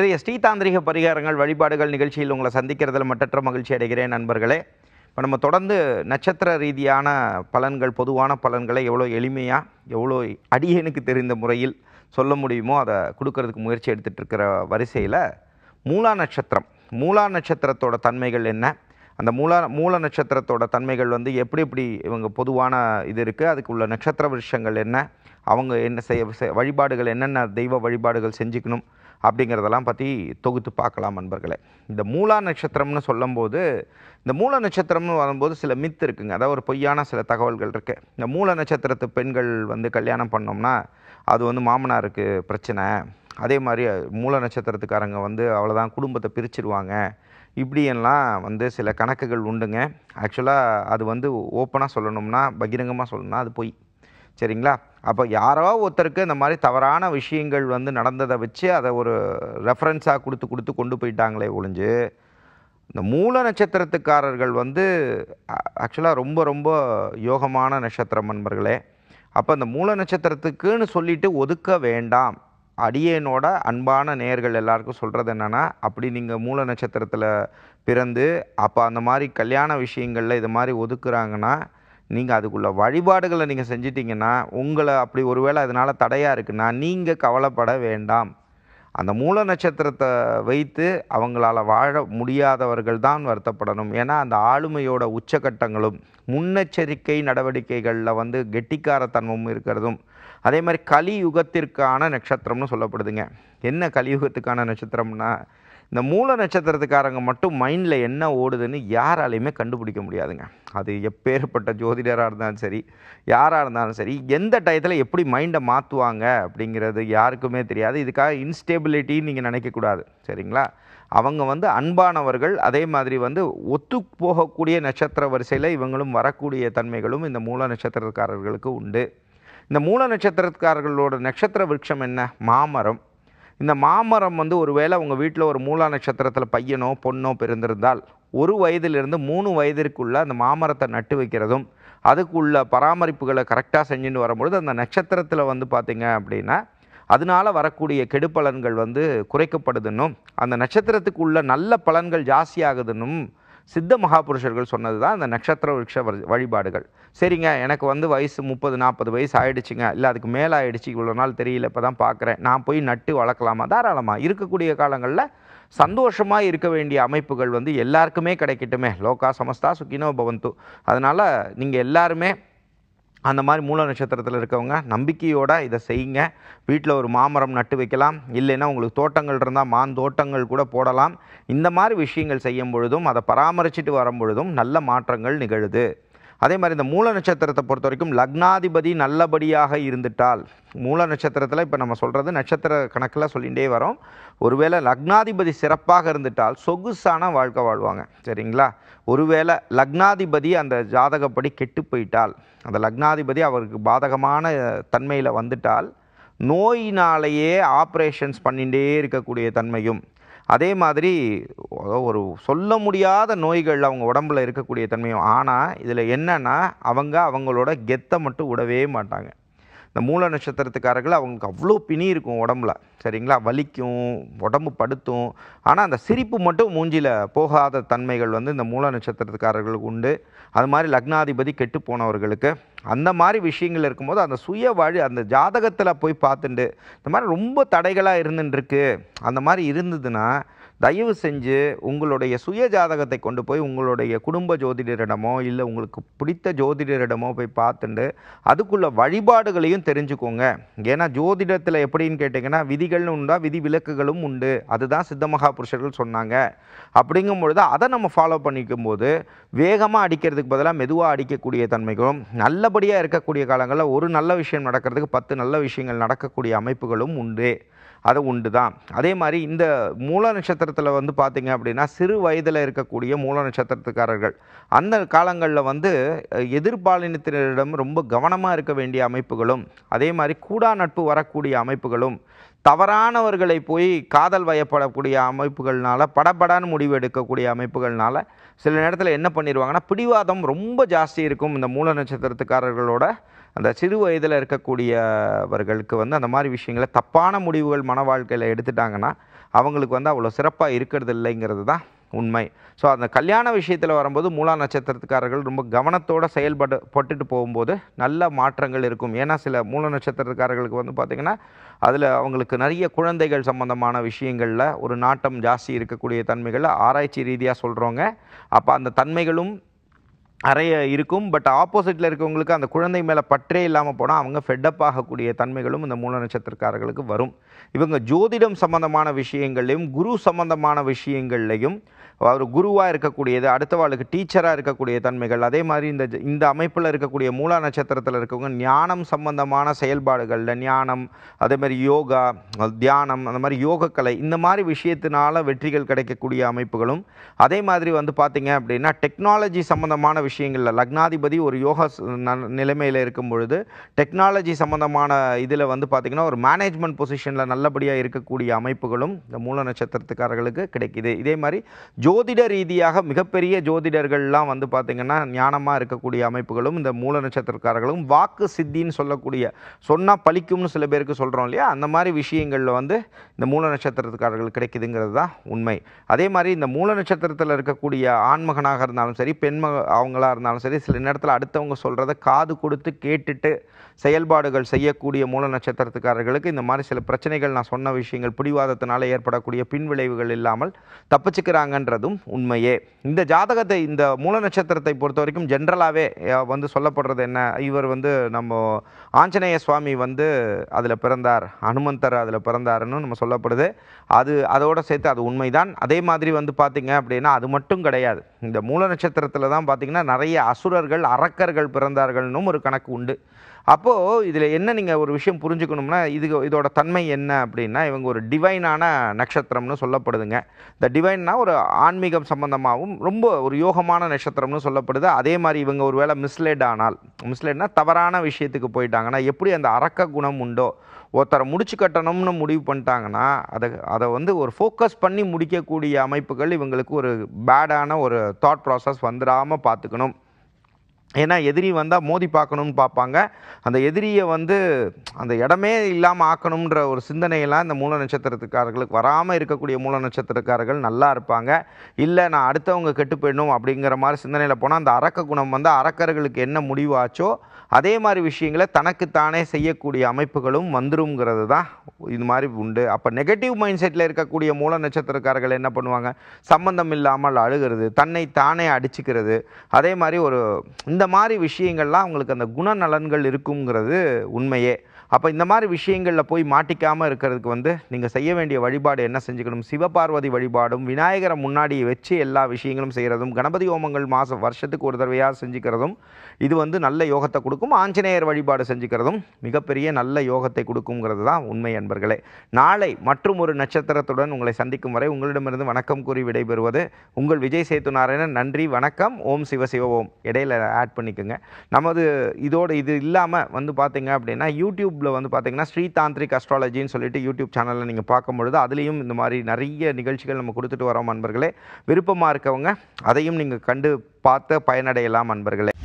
இன்றைய ஸ்ரீதாந்திரிக பரிகாரங்கள் வழிபாடுகள் நிகழ்ச்சியில் உங்களை சந்திக்கிறதுல மட்டற்ற மகிழ்ச்சி அடைகிறேன் நண்பர்களே இப்போ நம்ம தொடர்ந்து நட்சத்திர ரீதியான பலன்கள் பொதுவான பலன்களை எவ்வளோ எளிமையாக எவ்வளோ அடியனுக்கு தெரிந்த முறையில் சொல்ல முடியுமோ அதை கொடுக்கறதுக்கு முயற்சி எடுத்துகிட்டு இருக்கிற வரிசையில் மூலா நட்சத்திரம் மூலா நட்சத்திரத்தோட தன்மைகள் என்ன அந்த மூல மூல நட்சத்திரத்தோட தன்மைகள் வந்து எப்படி எப்படி இவங்க பொதுவான இது இருக்குது அதுக்கு உள்ள நட்சத்திர விஷயங்கள் என்ன அவங்க என்ன செய்ய வழிபாடுகள் என்னென்ன தெய்வ வழிபாடுகள் செஞ்சுக்கணும் அப்படிங்கிறதெல்லாம் பற்றி தொகுத்து பார்க்கலாம் நண்பர்களே இந்த மூலா நட்சத்திரம்னு சொல்லும்போது இந்த மூல நட்சத்திரம்னு வரும்போது சில மித்து இருக்குங்க அதாவது ஒரு பொய்யான சில தகவல்கள் இருக்குது இந்த மூல நட்சத்திரத்து பெண்கள் வந்து கல்யாணம் பண்ணோம்னா அது வந்து மாமனாருக்கு பிரச்சனை அதே மாதிரி மூல நட்சத்திரத்துக்காரங்க வந்து அவ்வளோதான் குடும்பத்தை பிரிச்சிருவாங்க இப்படியெல்லாம் வந்து சில கணக்குகள் உண்டுங்க ஆக்சுவலாக அது வந்து ஓப்பனாக சொல்லணும்னா பகிரங்கமாக சொல்லணும்னா அது போய் சரிங்களா அப்போ யாரோ ஒருத்தருக்கு இந்த மாதிரி தவறான விஷயங்கள் வந்து நடந்ததை வச்சு அதை ஒரு ரெஃபரன்ஸாக கொடுத்து கொடுத்து கொண்டு போயிட்டாங்களே ஒழிஞ்சு இந்த மூல நட்சத்திரத்துக்காரர்கள் வந்து ஆக்சுவலாக ரொம்ப ரொம்ப யோகமான நட்சத்திரம் நண்பர்களே அப்போ இந்த மூல நட்சத்திரத்துக்குன்னு சொல்லிவிட்டு ஒதுக்க வேண்டாம் அடியேனோட அன்பான நேர்கள் எல்லாருக்கும் சொல்கிறது என்னென்னா அப்படி நீங்கள் மூல நட்சத்திரத்தில் பிறந்து அப்போ அந்த மாதிரி கல்யாண விஷயங்களில் இது மாதிரி ஒதுக்குறாங்கன்னா நீங்கள் அதுக்குள்ள வழிபாடுகளை நீங்கள் செஞ்சிட்டிங்கன்னா உங்களை அப்படி ஒருவேளை அதனால் தடையாக இருக்குன்னா நீங்கள் கவலைப்பட வேண்டாம் அந்த மூல நட்சத்திரத்தை வைத்து அவங்களால வாழ முடியாதவர்கள் தான் வருத்தப்படணும் ஏன்னா அந்த ஆளுமையோட உச்சகட்டங்களும் முன்னெச்சரிக்கை நடவடிக்கைகளில் வந்து கெட்டிக்காரத்தன்மும் இருக்கிறதும் அதே மாதிரி கலியுகத்திற்கான நட்சத்திரம்னு சொல்லப்படுதுங்க என்ன கலியுகத்துக்கான நட்சத்திரம்னா இந்த மூல நட்சத்திரத்துக்காரங்க மட்டும் மைண்டில் என்ன ஓடுதுன்னு யாராலையுமே கண்டுபிடிக்க முடியாதுங்க அது எப்பேற்பட்ட ஜோதிடராக இருந்தாலும் சரி யாராக இருந்தாலும் சரி எந்த டயத்தில் எப்படி மைண்டை மாற்றுவாங்க அப்படிங்கிறது யாருக்குமே தெரியாது இதுக்காக இன்ஸ்டேபிலிட்டின்னு நீங்கள் நினைக்கக்கூடாது சரிங்களா அவங்க வந்து அன்பானவர்கள் அதே மாதிரி வந்து ஒத்து போகக்கூடிய நட்சத்திர வரிசையில் இவங்களும் வரக்கூடிய தன்மைகளும் இந்த மூல நட்சத்திரக்காரர்களுக்கு உண்டு இந்த மூல நட்சத்திரக்காரர்களோட நட்சத்திர விருட்சம் என்ன மாமரம் இந்த மாமரம் வந்து ஒருவேளை உங்கள் வீட்டில் ஒரு மூலா நட்சத்திரத்தில் பையனோ பொண்ணோ பிறந்திருந்தால் ஒரு வயதிலிருந்து மூணு வயதிற்குள்ளே அந்த மாமரத்தை நட்டு வைக்கிறதும் அதுக்குள்ள பராமரிப்புகளை கரெக்டாக செஞ்சுட்டு வரும்பொழுது அந்த நட்சத்திரத்தில் வந்து பார்த்திங்க அப்படின்னா அதனால் வரக்கூடிய கெடுப்பலன்கள் வந்து குறைக்கப்படுதுன்னும் அந்த நட்சத்திரத்துக்குள்ள நல்ல பலன்கள் ஜாஸ்தியாகுதுன்னும் சித்த மகாபுருஷர்கள் சொன்னது தான் இந்த நட்சத்திர விருட்ச வழிபாடுகள் சரிங்க எனக்கு வந்து வயசு முப்பது நாற்பது வயசு ஆகிடுச்சிங்க இல்லை அதுக்கு மேலே ஆகிடுச்சு இவ்வளோ நாள் தெரியல இப்போ தான் பார்க்குறேன் நான் போய் நட்டு வளர்க்கலாமா தாராளமாக இருக்கக்கூடிய காலங்களில் சந்தோஷமாக இருக்க வேண்டிய அமைப்புகள் வந்து எல்லாருக்குமே கிடைக்கட்டுமே லோகா சமஸ்தா சுக்கினோ பவந்து அதனால் நீங்கள் எல்லாருமே அந்த மாதிரி மூல நட்சத்திரத்தில் இருக்கவங்க நம்பிக்கையோடு இதை செய்யுங்க வீட்டில் ஒரு மாமரம் நட்டு வைக்கலாம் இல்லைன்னா உங்களுக்கு தோட்டங்கள் இருந்தால் மாந்தோட்டங்கள் கூட போடலாம் இந்த மாதிரி விஷயங்கள் செய்யும் பொழுதும் அதை பராமரிச்சுட்டு வரும் பொழுதும் நல்ல மாற்றங்கள் நிகழுது அதே மாதிரி இந்த மூல நட்சத்திரத்தை பொறுத்த வரைக்கும் லக்னாதிபதி நல்லபடியாக இருந்துட்டால் மூல நட்சத்திரத்தில் இப்போ நம்ம சொல்கிறது நட்சத்திர கணக்கில் சொல்லிகிட்டே வரோம் ஒருவேளை லக்னாதிபதி சிறப்பாக இருந்துட்டால் சொகுசான வாழ்க்கை வாழ்வாங்க சரிங்களா ஒருவேளை லக்னாதிபதி அந்த ஜாதகப்படி கெட்டு போயிட்டால் அந்த லக்னாதிபதி அவருக்கு பாதகமான தன்மையில் வந்துட்டால் நோயினாலேயே ஆப்ரேஷன்ஸ் பண்ணிகிட்டே இருக்கக்கூடிய தன்மையும் அதே மாதிரி ஒரு சொல்ல முடியாத நோய்கள் அவங்க உடம்பில் இருக்கக்கூடிய தன்மையும் ஆனால் இதில் என்னென்னா அவங்க அவங்களோட கெத்தை மட்டும் விடவே மாட்டாங்க இந்த மூல நட்சத்திரத்துக்காரர்கள் அவங்களுக்கு அவ்வளோ பிணி இருக்கும் உடம்புல சரிங்களா வலிக்கும் உடம்பு படுத்தும் ஆனால் அந்த சிரிப்பு மட்டும் மூஞ்சியில் போகாத தன்மைகள் வந்து இந்த மூல நட்சத்திரத்துக்காரர்களுக்கு உண்டு அது மாதிரி லக்னாதிபதி கெட்டு போனவர்களுக்கு அந்த மாதிரி விஷயங்கள் இருக்கும்போது அந்த சுய வாழ் அந்த ஜாதகத்தில் போய் பார்த்துண்டு இந்த மாதிரி ரொம்ப தடைகளாக இருந்துட்டுருக்கு அந்த மாதிரி இருந்ததுன்னா தயவு செஞ்சு உங்களுடைய சுய ஜாதகத்தை கொண்டு போய் உங்களுடைய குடும்ப ஜோதிடரிடமோ இல்லை உங்களுக்கு பிடித்த ஜோதிடரிடமோ போய் பார்த்துட்டு அதுக்குள்ள வழிபாடுகளையும் தெரிஞ்சுக்கோங்க ஏன்னா ஜோதிடத்தில் எப்படின்னு கேட்டிங்கன்னா விதிகள்னு உண்டா விதி விலக்குகளும் உண்டு அதுதான் சித்த மகாபுருஷர்கள் சொன்னாங்க அப்படிங்கும் பொழுது அதை நம்ம ஃபாலோ பண்ணிக்கும் போது வேகமாக அடிக்கிறதுக்கு பதிலாக மெதுவாக அடிக்கக்கூடிய தன்மைகளும் நல்லபடியாக இருக்கக்கூடிய காலங்களில் ஒரு நல்ல விஷயம் நடக்கிறதுக்கு பத்து நல்ல விஷயங்கள் நடக்கக்கூடிய அமைப்புகளும் உண்டு அது உண்டு தான் அதே மாதிரி இந்த மூல நட்சத்திரத்தில் வந்து பார்த்திங்க அப்படின்னா சிறு வயதில் இருக்கக்கூடிய மூல நட்சத்திரத்துக்காரர்கள் அந்த காலங்களில் வந்து எதிர்பாலினத்தினரிடம் ரொம்ப கவனமாக இருக்க வேண்டிய அமைப்புகளும் அதே மாதிரி கூடா நட்பு வரக்கூடிய அமைப்புகளும் தவறானவர்களை போய் காதல் வயப்படக்கூடிய அமைப்புகள்னால படபடான்னு முடிவு எடுக்கக்கூடிய அமைப்புகள்னால சில நேரத்தில் என்ன பண்ணிடுவாங்கன்னா பிடிவாதம் ரொம்ப ஜாஸ்தி இருக்கும் இந்த மூல நட்சத்திரத்துக்காரர்களோட அந்த சிறு வயதில் இருக்கக்கூடியவர்களுக்கு வந்து அந்த மாதிரி விஷயங்களை தப்பான முடிவுகள் மன வாழ்க்கையில் எடுத்துட்டாங்கன்னா அவங்களுக்கு வந்து அவ்வளோ சிறப்பாக இருக்கிறது இல்லைங்கிறது தான் உண்மை ஸோ அந்த கல்யாண விஷயத்தில் வரும்போது மூலா நட்சத்திரத்துக்காரர்கள் ரொம்ப கவனத்தோடு செயல்பட பட்டுட்டு போகும்போது நல்ல மாற்றங்கள் இருக்கும் ஏன்னா சில மூல நட்சத்திரத்துக்காரர்களுக்கு வந்து பார்த்திங்கன்னா அதில் அவங்களுக்கு நிறைய குழந்தைகள் சம்மந்தமான விஷயங்களில் ஒரு நாட்டம் ஜாஸ்தி இருக்கக்கூடிய தன்மைகளில் ஆராய்ச்சி ரீதியாக சொல்கிறோங்க அப்போ அந்த தன்மைகளும் நிறைய இருக்கும் பட் ஆப்போசிட்டில் இருக்கவங்களுக்கு அந்த குழந்தை மேலே பற்றே இல்லாமல் போனால் அவங்க ஃபெட்டப் ஆகக்கூடிய தன்மைகளும் இந்த மூல நட்சத்திரக்காரர்களுக்கு வரும் இவங்க ஜோதிடம் சம்பந்தமான விஷயங்கள்லையும் குரு சம்பந்தமான விஷயங்கள்லையும் அவர் குருவாக இருக்கக்கூடியது அடுத்தவாளுக்கு டீச்சராக இருக்கக்கூடிய தன்மைகள் அதே மாதிரி இந்த இந்த அமைப்பில் இருக்கக்கூடிய மூலா நட்சத்திரத்தில் இருக்கவங்க ஞானம் சம்பந்தமான செயல்பாடுகளில் ஞானம் அதே மாதிரி யோகா தியானம் அந்த மாதிரி யோகக்கலை இந்த மாதிரி விஷயத்தினால வெற்றிகள் கிடைக்கக்கூடிய அமைப்புகளும் அதே மாதிரி வந்து பார்த்திங்க அப்படின்னா டெக்னாலஜி சம்பந்தமான விஷயங்களில் லக்னாதிபதி ஒரு யோகா நிலைமையில் இருக்கும் பொழுது டெக்னாலஜி சம்பந்தமான இதில் வந்து பார்த்திங்கன்னா ஒரு மேனேஜ்மெண்ட் பொசிஷனில் நல்லபடியாக இருக்கக்கூடிய அமைப்புகளும் இந்த மூல நட்சத்திரத்துக்காரர்களுக்கு கிடைக்கிது இதே மாதிரி ஜோதிட ரீதியாக மிகப்பெரிய ஜோதிடர்கள்லாம் வந்து பார்த்திங்கன்னா ஞானமாக இருக்கக்கூடிய அமைப்புகளும் இந்த மூல நட்சத்திரக்காரர்களும் வாக்கு சித்தின்னு சொல்லக்கூடிய சொன்னால் பழிக்கும்னு சில பேருக்கு சொல்கிறோம் இல்லையா அந்த மாதிரி விஷயங்களில் வந்து இந்த மூல நட்சத்திரத்துக்காரர்கள் கிடைக்குதுங்கிறது தான் உண்மை அதே மாதிரி இந்த மூல நட்சத்திரத்தில் இருக்கக்கூடிய ஆண்மகனாக இருந்தாலும் சரி பெண்மக அவங்களாக இருந்தாலும் சரி சில நேரத்தில் அடுத்தவங்க சொல்கிறத காது கொடுத்து கேட்டுட்டு செயல்பாடுகள் செய்யக்கூடிய மூல நட்சத்திரத்துக்காரர்களுக்கு இந்த மாதிரி சில பிரச்சனைகள் நான் சொன்ன விஷயங்கள் பிடிவாதத்தினால் ஏற்படக்கூடிய பின்விளைவுகள் இல்லாமல் தப்பிச்சுக்கிறாங்கன்றது அப்படின்றதும் உண்மையே இந்த ஜாதகத்தை இந்த மூல நட்சத்திரத்தை பொறுத்த வரைக்கும் ஜென்ரலாகவே வந்து சொல்லப்படுறது என்ன இவர் வந்து நம்ம ஆஞ்சநேய சுவாமி வந்து அதில் பிறந்தார் ஹனுமந்தர் அதில் பிறந்தாருன்னு நம்ம சொல்லப்படுது அது அதோடு சேர்த்து அது உண்மைதான் அதே மாதிரி வந்து பார்த்திங்க அப்படின்னா அது மட்டும் கிடையாது இந்த மூல நட்சத்திரத்தில் தான் பார்த்திங்கன்னா நிறைய அசுரர்கள் அரக்கர்கள் பிறந்தார்கள்னும் ஒரு கணக்கு உண்டு அப்போது இதில் என்ன நீங்கள் ஒரு விஷயம் புரிஞ்சுக்கணும்னா இது இதோட தன்மை என்ன அப்படின்னா இவங்க ஒரு டிவைனான நட்சத்திரம்னு சொல்லப்படுதுங்க இந்த டிவைன்னா ஒரு ஆன்மீகம் சம்மந்தமாகவும் ரொம்ப ஒரு யோகமான நட்சத்திரம்னு சொல்லப்படுது அதே மாதிரி இவங்க ஒரு வேளை மிஸ்லேட் ஆனால் மிஸ்லேட்னா தவறான விஷயத்துக்கு போயிட்டாங்கன்னா எப்படி அந்த அறக்க குணம் உண்டோ ஒருத்தரை முடிச்சு கட்டணும்னு முடிவு பண்ணிட்டாங்கன்னா அதை அதை வந்து ஒரு ஃபோக்கஸ் பண்ணி முடிக்கக்கூடிய அமைப்புகள் இவங்களுக்கு ஒரு பேடான ஒரு தாட் ப்ராசஸ் வந்துடாமல் பார்த்துக்கணும் ஏன்னா எதிரி வந்தால் மோதி பார்க்கணும்னு பார்ப்பாங்க அந்த எதிரியை வந்து அந்த இடமே இல்லாமல் ஆக்கணுன்ற ஒரு சிந்தனையெல்லாம் இந்த மூல நட்சத்திரத்துக்காரர்களுக்கு வராமல் இருக்கக்கூடிய மூல நட்சத்திரக்காரர்கள் நல்லா இருப்பாங்க இல்லை நான் அடுத்தவங்க கெட்டு போயிடணும் அப்படிங்கிற மாதிரி சிந்தனையில் போனால் அந்த அரக்க குணம் வந்து அரக்கர்களுக்கு என்ன முடிவாச்சோ அதே மாதிரி விஷயங்களை தனக்குத்தானே செய்யக்கூடிய அமைப்புகளும் வந்துருங்கிறது தான் இது மாதிரி உண்டு அப்போ நெகட்டிவ் மைண்ட் செட்டில் இருக்கக்கூடிய மூல நட்சத்திரக்காரர்கள் என்ன பண்ணுவாங்க சம்மந்தம் இல்லாமல் அழுகிறது தன்னை தானே அடிச்சுக்கிறது அதே மாதிரி ஒரு இந்த மாதிரி விஷயங்கள்லாம் அவங்களுக்கு அந்த குணநலன்கள் இருக்குங்கிறது உண்மையே அப்போ இந்த மாதிரி விஷயங்களில் போய் மாட்டிக்காமல் இருக்கிறதுக்கு வந்து நீங்கள் செய்ய வேண்டிய வழிபாடு என்ன செஞ்சுக்கணும் சிவபார்வதி வழிபாடும் விநாயகரை முன்னாடி வச்சு எல்லா விஷயங்களும் செய்கிறதும் கணபதி ஹோமங்கள் மாதம் வருஷத்துக்கு ஒரு தடவையாக செஞ்சுக்கிறதும் இது வந்து நல்ல யோகத்தை கொடுக்கும் ஆஞ்சநேயர் வழிபாடு செஞ்சுக்கிறதும் மிகப்பெரிய நல்ல யோகத்தை கொடுக்குங்கிறது தான் உண்மை அன்பர்களே நாளை மற்றும் ஒரு நட்சத்திரத்துடன் உங்களை சந்திக்கும் வரை உங்களிடமிருந்து வணக்கம் கூறி விடைபெறுவது உங்கள் விஜய் சேத்துநாராயணன் நன்றி வணக்கம் ஓம் சிவ சிவ ஓம் இடையில ஆட் பண்ணிக்கோங்க நமது இதோடு இது இல்லாமல் வந்து பார்த்தீங்க அப்படின்னா யூடியூப் யூடியூப்பில் வந்து பார்த்தீங்கன்னா ஸ்ரீதாந்திரிக் அஸ்ட்ராலஜின்னு சொல்லிட்டு யூடியூப் சேனலில் நீங்கள் பொழுது அதுலேயும் இந்த மாதிரி நிறைய நிகழ்ச்சிகள் நம்ம கொடுத்துட்டு வரோம் அன்பர்களே விருப்பமாக இருக்கவங்க அதையும் நீங்கள் கண்டு பார்த்து பயனடையலாம் அன்பர்களே